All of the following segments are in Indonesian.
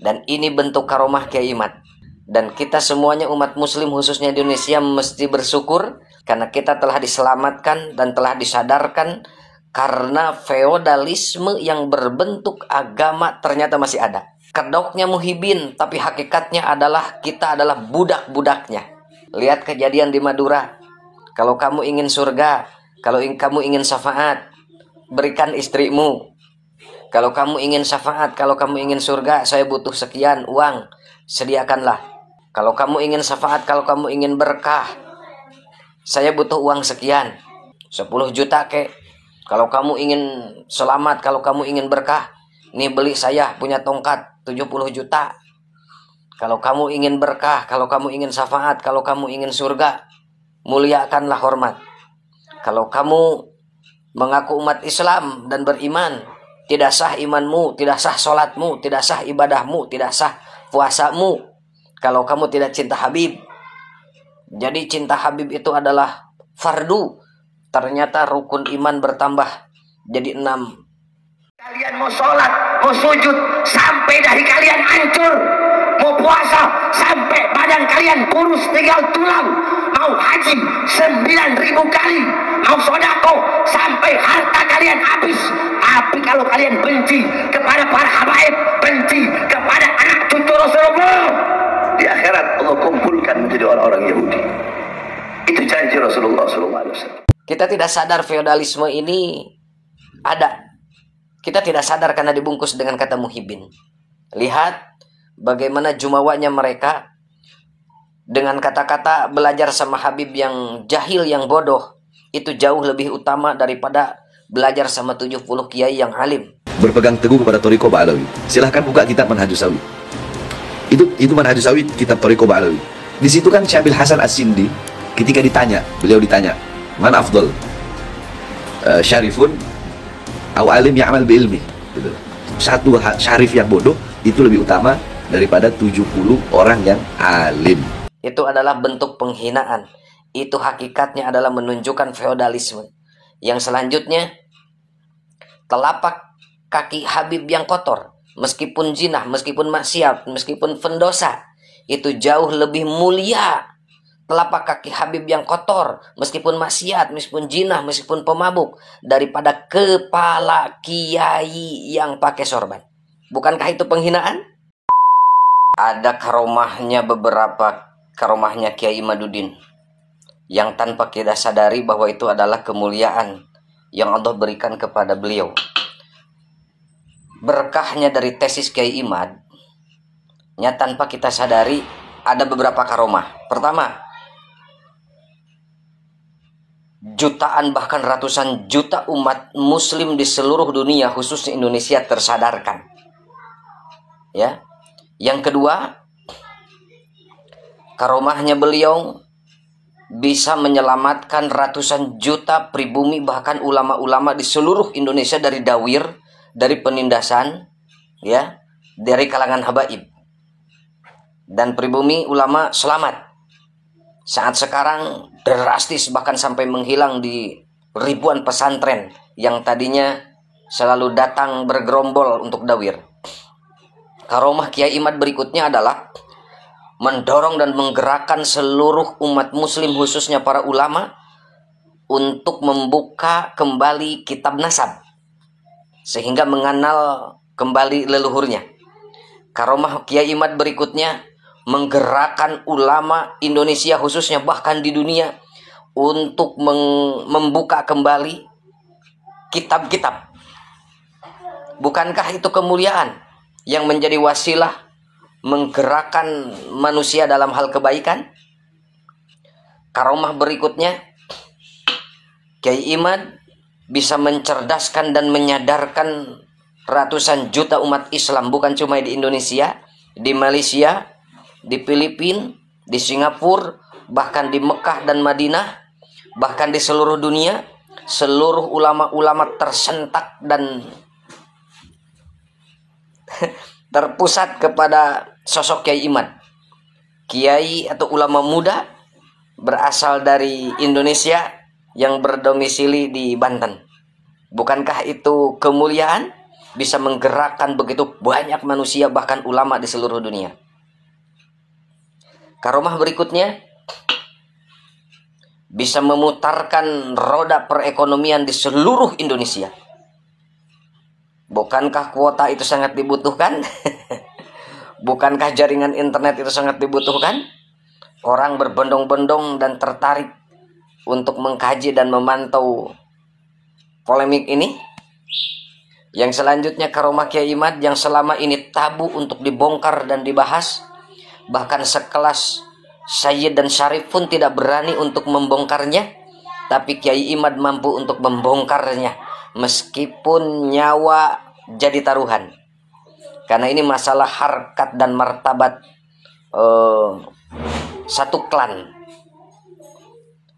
Dan ini bentuk karomah kiai kiaimat. Dan kita semuanya umat muslim khususnya di Indonesia mesti bersyukur karena kita telah diselamatkan dan telah disadarkan karena feodalisme yang berbentuk agama ternyata masih ada. Kedoknya muhibin, tapi hakikatnya adalah kita adalah budak-budaknya. Lihat kejadian di Madura. Kalau kamu ingin surga, kalau kamu ingin syafaat, berikan istrimu, kalau kamu ingin syafaat, kalau kamu ingin surga, saya butuh sekian uang, sediakanlah. Kalau kamu ingin syafaat, kalau kamu ingin berkah, saya butuh uang sekian, 10 juta kek. Kalau kamu ingin selamat, kalau kamu ingin berkah, nih beli saya punya tongkat 70 juta. Kalau kamu ingin berkah, kalau kamu ingin syafaat, kalau kamu ingin surga, muliakanlah hormat. Kalau kamu mengaku umat Islam dan beriman, tidak sah imanmu, tidak sah sholatmu, tidak sah ibadahmu, tidak sah puasamu. Kalau kamu tidak cinta Habib, jadi cinta Habib itu adalah fardu. Ternyata rukun iman bertambah jadi enam. Kalian mau sholat, mau sujud, sampai dari kalian hancur. Mau puasa, sampai badan kalian kurus tinggal tulang mau haji sembilan ribu kali mau sodako sampai harta kalian habis tapi kalau kalian benci kepada para habaib benci kepada anak cucu Rasulullah di akhirat Allah kumpulkan menjadi orang-orang Yahudi itu janji Rasulullah SAW kita tidak sadar feodalisme ini ada kita tidak sadar karena dibungkus dengan kata muhibin lihat bagaimana jumawanya mereka dengan kata-kata belajar sama Habib yang jahil yang bodoh itu jauh lebih utama daripada belajar sama 70 kiai yang alim. Berpegang teguh kepada Toriko Ba'alawi. Silahkan buka kitab Manhajus Sawi. Itu itu Manhajus Sawi kitab Toriko Ba'alawi. Di situ kan Syabil Hasan As-Sindi ketika ditanya, beliau ditanya, "Man Afdol? Uh, eh, syarifun au alim ya'mal bi'ilmi. Gitu. Satu syarif yang bodoh itu lebih utama daripada 70 orang yang alim itu adalah bentuk penghinaan. Itu hakikatnya adalah menunjukkan feodalisme. Yang selanjutnya, telapak kaki Habib yang kotor, meskipun jinah, meskipun maksiat, meskipun pendosa, itu jauh lebih mulia telapak kaki Habib yang kotor, meskipun maksiat, meskipun jinah, meskipun pemabuk, daripada kepala kiai yang pakai sorban. Bukankah itu penghinaan? Ada karomahnya beberapa ke rumahnya Kiai Madudin yang tanpa kita sadari bahwa itu adalah kemuliaan yang Allah berikan kepada beliau. Berkahnya dari tesis Kiai Imad, nya tanpa kita sadari ada beberapa karomah. Pertama, jutaan bahkan ratusan juta umat muslim di seluruh dunia khususnya Indonesia tersadarkan. Ya. Yang kedua, karomahnya beliau bisa menyelamatkan ratusan juta pribumi bahkan ulama-ulama di seluruh Indonesia dari dawir, dari penindasan, ya, dari kalangan habaib. Dan pribumi ulama selamat. Saat sekarang drastis bahkan sampai menghilang di ribuan pesantren yang tadinya selalu datang bergerombol untuk dawir. Karomah Kiai Imad berikutnya adalah mendorong dan menggerakkan seluruh umat muslim khususnya para ulama untuk membuka kembali kitab nasab sehingga mengenal kembali leluhurnya. Karomah Kiai Imad berikutnya menggerakkan ulama Indonesia khususnya bahkan di dunia untuk membuka kembali kitab-kitab. Bukankah itu kemuliaan yang menjadi wasilah menggerakkan manusia dalam hal kebaikan. Karomah berikutnya, Kiai Imad bisa mencerdaskan dan menyadarkan ratusan juta umat Islam bukan cuma di Indonesia, di Malaysia, di Filipina, di Singapura, bahkan di Mekah dan Madinah, bahkan di seluruh dunia, seluruh ulama-ulama tersentak dan terpusat kepada sosok Kiai Iman. Kiai atau ulama muda berasal dari Indonesia yang berdomisili di Banten. Bukankah itu kemuliaan bisa menggerakkan begitu banyak manusia bahkan ulama di seluruh dunia? Karomah berikutnya bisa memutarkan roda perekonomian di seluruh Indonesia. Bukankah kuota itu sangat dibutuhkan? Bukankah jaringan internet itu sangat dibutuhkan? Orang berbondong-bondong dan tertarik untuk mengkaji dan memantau polemik ini. Yang selanjutnya ke karomah Kiai Imad yang selama ini tabu untuk dibongkar dan dibahas. Bahkan sekelas Sayyid dan Syarif pun tidak berani untuk membongkarnya. Tapi Kiai Imad mampu untuk membongkarnya. Meskipun nyawa jadi taruhan. Karena ini masalah harkat dan martabat uh, satu klan.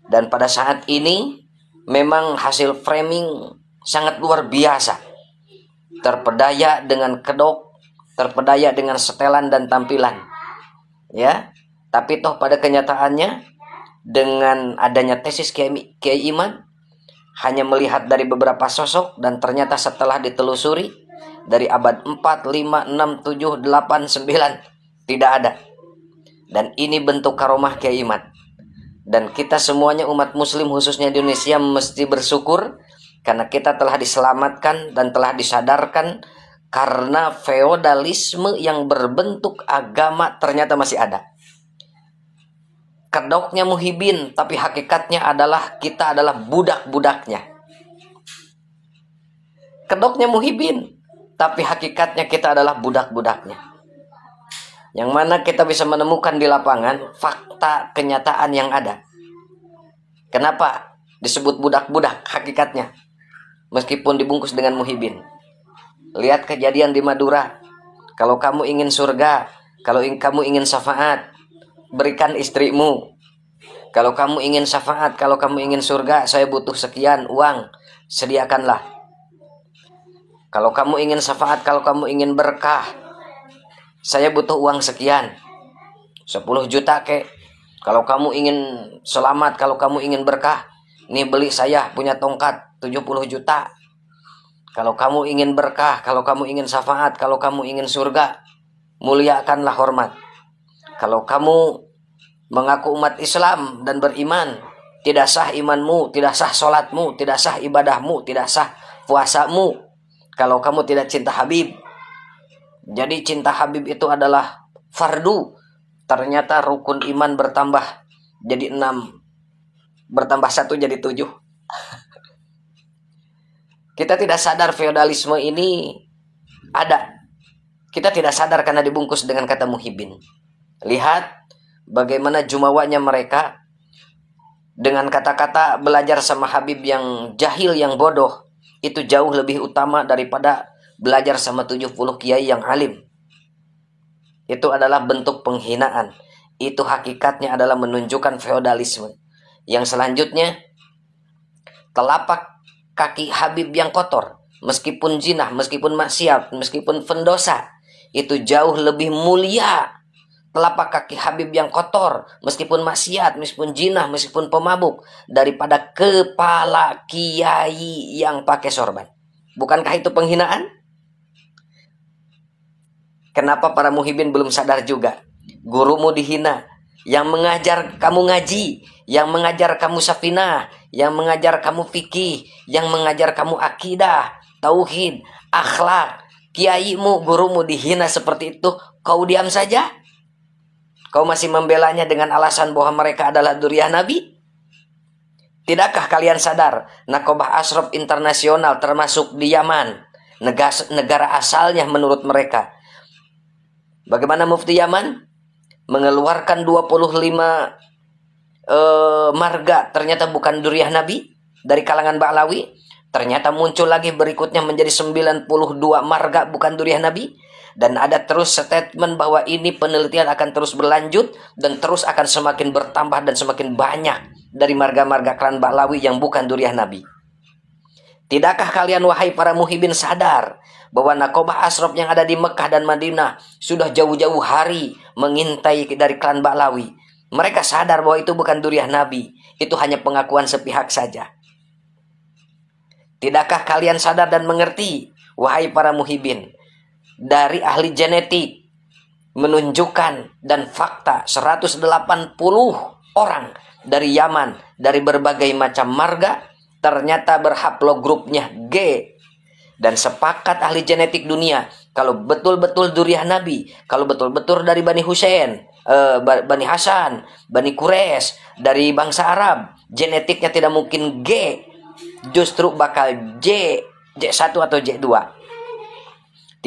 Dan pada saat ini memang hasil framing sangat luar biasa. Terpedaya dengan kedok, terpedaya dengan setelan dan tampilan. Ya. Tapi toh pada kenyataannya dengan adanya tesis Kiai Iman hanya melihat dari beberapa sosok dan ternyata setelah ditelusuri dari abad 4, 5, 6, 7, 8, 9 tidak ada. Dan ini bentuk karomah Kiai Dan kita semuanya umat muslim khususnya di Indonesia mesti bersyukur karena kita telah diselamatkan dan telah disadarkan karena feodalisme yang berbentuk agama ternyata masih ada. Kedoknya muhibin, tapi hakikatnya adalah kita adalah budak-budaknya. Kedoknya muhibin, tapi hakikatnya kita adalah budak-budaknya. Yang mana kita bisa menemukan di lapangan fakta kenyataan yang ada. Kenapa disebut budak-budak hakikatnya? Meskipun dibungkus dengan muhibin. Lihat kejadian di Madura. Kalau kamu ingin surga, kalau kamu ingin syafaat, berikan istrimu. Kalau kamu ingin syafaat, kalau kamu ingin surga, saya butuh sekian uang, sediakanlah kalau kamu ingin syafaat, kalau kamu ingin berkah, saya butuh uang sekian. 10 juta kek. Kalau kamu ingin selamat, kalau kamu ingin berkah, nih beli saya punya tongkat 70 juta. Kalau kamu ingin berkah, kalau kamu ingin syafaat, kalau kamu ingin surga, muliakanlah hormat. Kalau kamu mengaku umat Islam dan beriman, tidak sah imanmu, tidak sah sholatmu, tidak sah ibadahmu, tidak sah puasamu, kalau kamu tidak cinta Habib. Jadi cinta Habib itu adalah fardu. Ternyata rukun iman bertambah jadi enam. Bertambah satu jadi tujuh. Kita tidak sadar feodalisme ini ada. Kita tidak sadar karena dibungkus dengan kata muhibin. Lihat bagaimana jumawanya mereka dengan kata-kata belajar sama Habib yang jahil, yang bodoh itu jauh lebih utama daripada belajar sama 70 kiai yang alim. Itu adalah bentuk penghinaan. Itu hakikatnya adalah menunjukkan feodalisme. Yang selanjutnya, telapak kaki Habib yang kotor, meskipun jinah, meskipun maksiat, meskipun pendosa, itu jauh lebih mulia telapak kaki Habib yang kotor, meskipun maksiat, meskipun jinah, meskipun pemabuk, daripada kepala kiai yang pakai sorban. Bukankah itu penghinaan? Kenapa para muhibin belum sadar juga? Gurumu dihina, yang mengajar kamu ngaji, yang mengajar kamu safinah, yang mengajar kamu fikih, yang mengajar kamu akidah, tauhid, akhlak, kiaimu, gurumu dihina seperti itu, kau diam saja? Kau masih membelanya dengan alasan bahwa mereka adalah duriah Nabi? Tidakkah kalian sadar nakobah asrof internasional termasuk di Yaman, negara asalnya menurut mereka? Bagaimana Mufti Yaman mengeluarkan 25 eh, marga ternyata bukan duriah Nabi dari kalangan Ba'lawi? Ternyata muncul lagi berikutnya menjadi 92 marga bukan duriah Nabi dan ada terus statement bahwa ini penelitian akan terus berlanjut dan terus akan semakin bertambah dan semakin banyak dari marga-marga klan Balawi yang bukan duriah Nabi. Tidakkah kalian wahai para muhibin sadar bahwa nakobah asrof yang ada di Mekah dan Madinah sudah jauh-jauh hari mengintai dari klan Balawi? Mereka sadar bahwa itu bukan duriah Nabi, itu hanya pengakuan sepihak saja. Tidakkah kalian sadar dan mengerti, wahai para muhibin, dari ahli genetik menunjukkan dan fakta 180 orang dari Yaman dari berbagai macam marga ternyata berhaplogrupnya G dan sepakat ahli genetik dunia kalau betul-betul duriah Nabi kalau betul-betul dari Bani Husain eh, Bani Hasan Bani Quresh dari bangsa Arab genetiknya tidak mungkin G justru bakal J J1 atau J2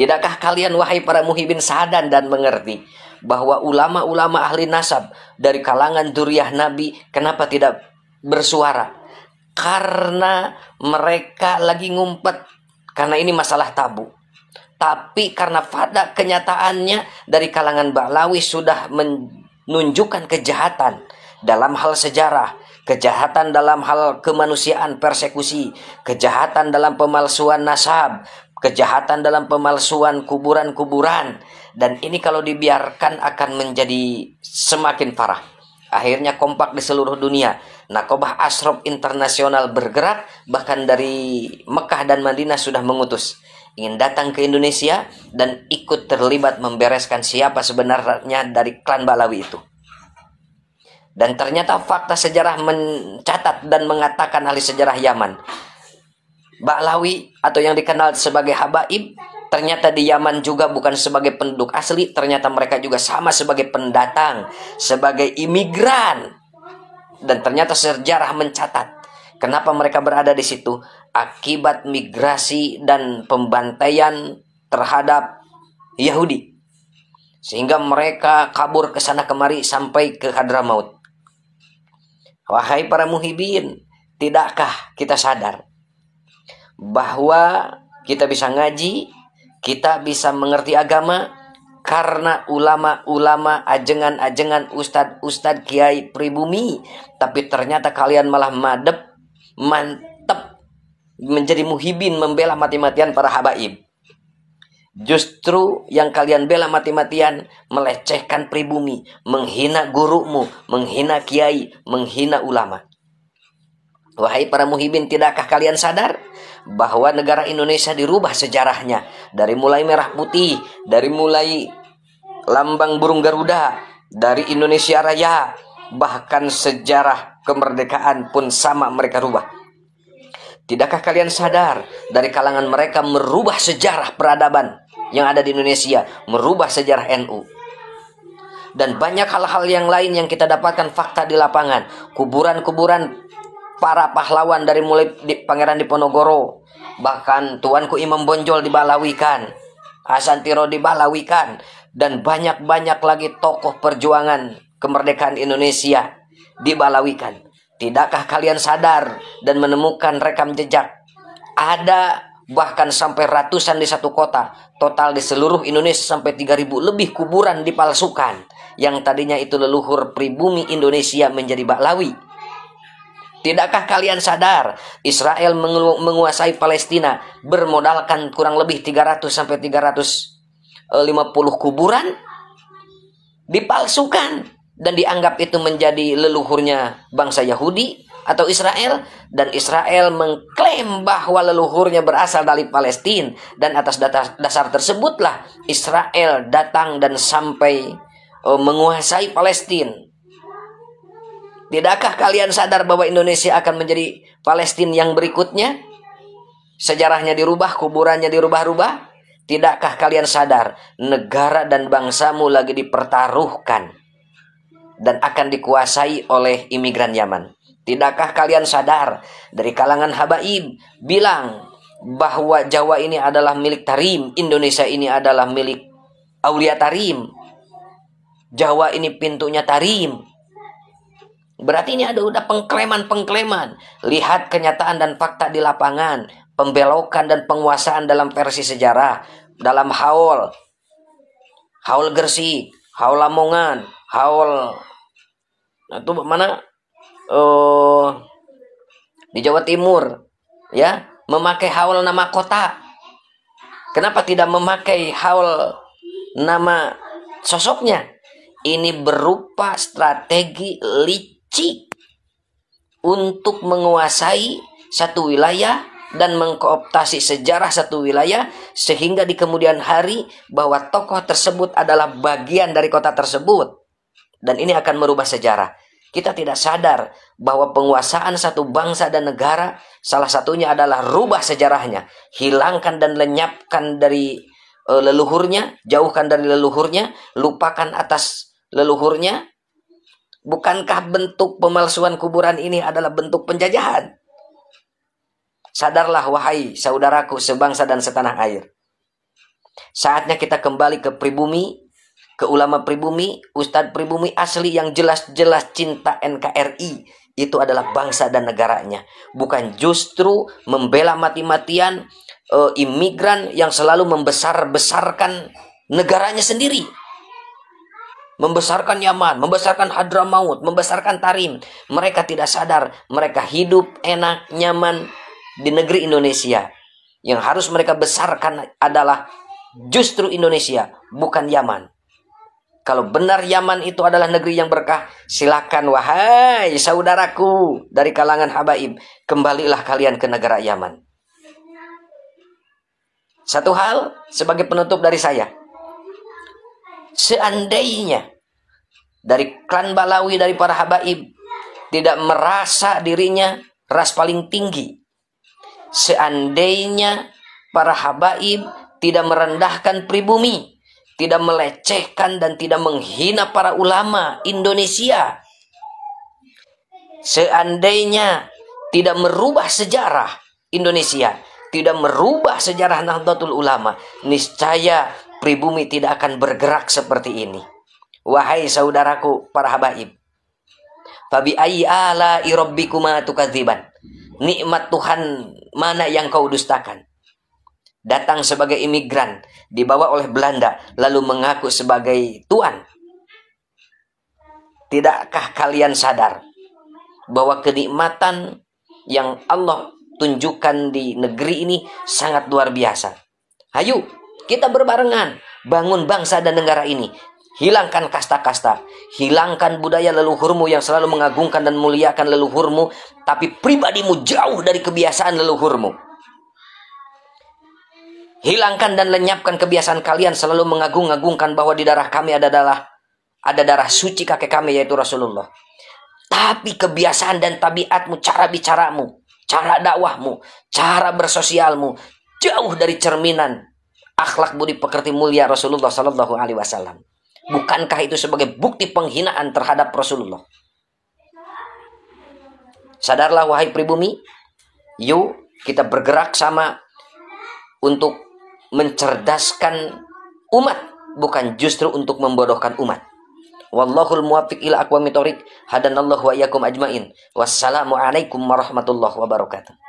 Tidakkah kalian wahai para muhibin sadan dan mengerti bahwa ulama-ulama ahli nasab dari kalangan duriah Nabi kenapa tidak bersuara? Karena mereka lagi ngumpet karena ini masalah tabu. Tapi karena pada kenyataannya dari kalangan Ba'lawi sudah menunjukkan kejahatan dalam hal sejarah, kejahatan dalam hal kemanusiaan persekusi, kejahatan dalam pemalsuan nasab, kejahatan dalam pemalsuan kuburan-kuburan dan ini kalau dibiarkan akan menjadi semakin parah. Akhirnya kompak di seluruh dunia. Nakobah asrop Internasional bergerak bahkan dari Mekah dan Madinah sudah mengutus ingin datang ke Indonesia dan ikut terlibat membereskan siapa sebenarnya dari klan Balawi itu. Dan ternyata fakta sejarah mencatat dan mengatakan ahli sejarah Yaman Ba'lawi atau yang dikenal sebagai Habaib ternyata di Yaman juga bukan sebagai penduduk asli, ternyata mereka juga sama sebagai pendatang, sebagai imigran. Dan ternyata sejarah mencatat kenapa mereka berada di situ akibat migrasi dan pembantaian terhadap Yahudi. Sehingga mereka kabur ke sana kemari sampai ke Hadramaut. Wahai para muhibin, tidakkah kita sadar bahwa kita bisa ngaji, kita bisa mengerti agama karena ulama-ulama, ajengan-ajengan, ustad-ustad, kiai pribumi, tapi ternyata kalian malah madep, mantep, menjadi muhibin membela mati-matian para habaib. Justru yang kalian bela mati-matian melecehkan pribumi, menghina gurumu, menghina kiai, menghina ulama. Wahai para muhibin, tidakkah kalian sadar? bahwa negara Indonesia dirubah sejarahnya dari mulai merah putih, dari mulai lambang burung Garuda, dari Indonesia Raya, bahkan sejarah kemerdekaan pun sama mereka rubah. Tidakkah kalian sadar dari kalangan mereka merubah sejarah peradaban yang ada di Indonesia, merubah sejarah NU? Dan banyak hal-hal yang lain yang kita dapatkan fakta di lapangan, kuburan-kuburan para pahlawan dari mulai di, Pangeran Diponegoro, bahkan Tuanku Imam Bonjol dibalawikan, Hasan Tiro dibalawikan, dan banyak-banyak lagi tokoh perjuangan kemerdekaan Indonesia dibalawikan. Tidakkah kalian sadar dan menemukan rekam jejak? Ada bahkan sampai ratusan di satu kota. Total di seluruh Indonesia sampai 3000 lebih kuburan dipalsukan. Yang tadinya itu leluhur pribumi Indonesia menjadi Baklawi Tidakkah kalian sadar Israel mengu menguasai Palestina bermodalkan kurang lebih 300 sampai 350 kuburan dipalsukan dan dianggap itu menjadi leluhurnya bangsa Yahudi atau Israel dan Israel mengklaim bahwa leluhurnya berasal dari Palestina dan atas dasar tersebutlah Israel datang dan sampai uh, menguasai Palestina Tidakkah kalian sadar bahwa Indonesia akan menjadi Palestina yang berikutnya? Sejarahnya dirubah, kuburannya dirubah-rubah? Tidakkah kalian sadar negara dan bangsamu lagi dipertaruhkan dan akan dikuasai oleh imigran Yaman? Tidakkah kalian sadar dari kalangan habaib bilang bahwa Jawa ini adalah milik Tarim, Indonesia ini adalah milik Aulia Tarim. Jawa ini pintunya Tarim, Berarti ini ada udah pengkleman-pengkleman. Lihat kenyataan dan fakta di lapangan, pembelokan dan penguasaan dalam versi sejarah, dalam haul, haul Gersik, haul Lamongan, haul Nah, itu mana uh, di Jawa Timur ya memakai haul nama kota kenapa tidak memakai haul nama sosoknya ini berupa strategi licik kunci untuk menguasai satu wilayah dan mengkooptasi sejarah satu wilayah sehingga di kemudian hari bahwa tokoh tersebut adalah bagian dari kota tersebut dan ini akan merubah sejarah. Kita tidak sadar bahwa penguasaan satu bangsa dan negara salah satunya adalah rubah sejarahnya, hilangkan dan lenyapkan dari eh, leluhurnya, jauhkan dari leluhurnya, lupakan atas leluhurnya Bukankah bentuk pemalsuan kuburan ini adalah bentuk penjajahan? Sadarlah wahai saudaraku sebangsa dan setanah air. Saatnya kita kembali ke pribumi, ke ulama pribumi, ustadz pribumi asli yang jelas-jelas cinta NKRI. Itu adalah bangsa dan negaranya. Bukan justru membela mati-matian e, imigran yang selalu membesar-besarkan negaranya sendiri membesarkan Yaman, membesarkan Hadramaut, membesarkan Tarim. Mereka tidak sadar mereka hidup enak, nyaman di negeri Indonesia. Yang harus mereka besarkan adalah justru Indonesia, bukan Yaman. Kalau benar Yaman itu adalah negeri yang berkah, silakan wahai saudaraku dari kalangan habaib, kembalilah kalian ke negara Yaman. Satu hal sebagai penutup dari saya, seandainya dari klan Balawi dari para habaib tidak merasa dirinya ras paling tinggi seandainya para habaib tidak merendahkan pribumi tidak melecehkan dan tidak menghina para ulama Indonesia seandainya tidak merubah sejarah Indonesia tidak merubah sejarah Nahdlatul Ulama niscaya pribumi tidak akan bergerak seperti ini. Wahai saudaraku para habaib. Fabi ayi ala irabbikuma tukadziban. Nikmat Tuhan mana yang kau dustakan? Datang sebagai imigran, dibawa oleh Belanda, lalu mengaku sebagai tuan. Tidakkah kalian sadar bahwa kenikmatan yang Allah tunjukkan di negeri ini sangat luar biasa? Hayu, kita berbarengan bangun bangsa dan negara ini. Hilangkan kasta-kasta, hilangkan budaya leluhurmu yang selalu mengagungkan dan muliakan leluhurmu, tapi pribadimu jauh dari kebiasaan leluhurmu. Hilangkan dan lenyapkan kebiasaan kalian selalu mengagung-agungkan bahwa di darah kami ada darah ada darah suci kakek kami yaitu Rasulullah. Tapi kebiasaan dan tabiatmu, cara bicaramu, cara dakwahmu, cara bersosialmu jauh dari cerminan akhlak budi pekerti mulia Rasulullah Shallallahu Alaihi Wasallam. Bukankah itu sebagai bukti penghinaan terhadap Rasulullah? Sadarlah wahai pribumi, yuk kita bergerak sama untuk mencerdaskan umat, bukan justru untuk membodohkan umat. Wallahul muwaffiq ila aqwamit thoriq. Hadanallahu wa iyyakum ajmain. Wassalamu alaikum warahmatullahi wabarakatuh.